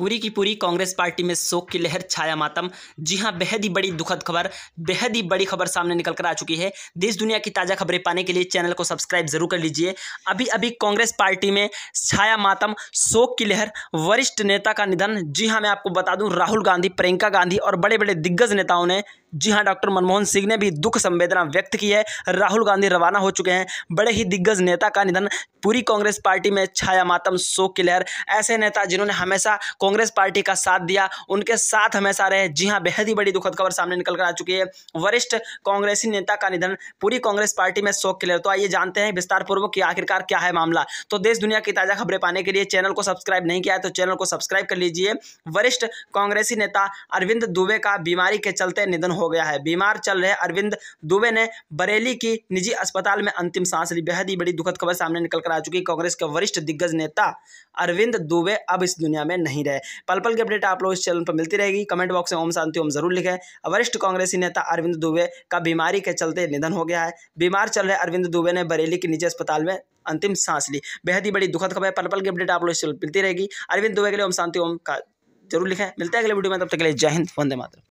पूरी की पूरी कांग्रेस पार्टी में शोक की लहर छाया मातम जी हाँ बेहद ही बड़ी दुखद खबर बेहद ही बड़ी खबर सामने निकल कर आ चुकी है देश दुनिया की ताज़ा खबरें पाने के लिए चैनल को सब्सक्राइब जरूर कर लीजिए अभी अभी कांग्रेस पार्टी में छाया मातम शोक की लहर वरिष्ठ नेता का निधन जी हाँ मैं आपको बता दूँ राहुल गांधी प्रियंका गांधी और बड़े बड़े दिग्गज नेताओं ने जी हाँ डॉक्टर मनमोहन सिंह ने भी दुख संवेदना व्यक्त की है राहुल गांधी रवाना हो चुके हैं बड़े ही दिग्गज नेता का निधन पूरी कांग्रेस पार्टी में छाया मातम शोक की लहर ऐसे नेता जिन्होंने हमेशा कांग्रेस पार्टी का साथ दिया उनके साथ हमेशा रहे जी हाँ बेहद ही बड़ी दुखद खबर सामने निकल कर आ चुकी है वरिष्ठ कांग्रेसी नेता का निधन पूरी कांग्रेस पार्टी में शोक की लहर तो आइए जानते हैं विस्तार पूर्वक कि आखिरकार क्या है मामला तो देश दुनिया की ताज़ा खबरें पाने के लिए चैनल को सब्सक्राइब नहीं किया है तो चैनल को सब्सक्राइब कर लीजिए वरिष्ठ कांग्रेसी नेता अरविंद दुबे का बीमारी के चलते निधन हो गया है बीमार चल रहे अरविंद दुबे ने बरेली की निजी अस्पताल में अंतिम सांस ली बेहद ही बड़ी दुखद खबर सामने निकल कर आ चुकी कांग्रेस के वरिष्ठ दिग्गज नेता अरविंद दुबे अब इस दुनिया में नहीं रहे पल पल की अपडेट आप लोग इस चैनल पर मिलती रहेगी कमेंट बॉक्स में ओम शांति ओम जरूर लिखे वरिष्ठ कांग्रेसी नेता अरविंद दुबे का बीमारी के चलते निधन हो गया है बीमार चल रहे अरविंद दुबे ने बरेली के निजी अस्पताल में अंतिम सांस ली बेहद ही बड़ी दुखद खबर पल पल की अपडेट आप लोग इस चैनल मिलती रहेगी अरविंद दुबे के लिए ओम शांति ओम का जरूर लिखे मिलते हैं अगले वीडियो में तब तक के लिए जय हिंद वंदे मातरम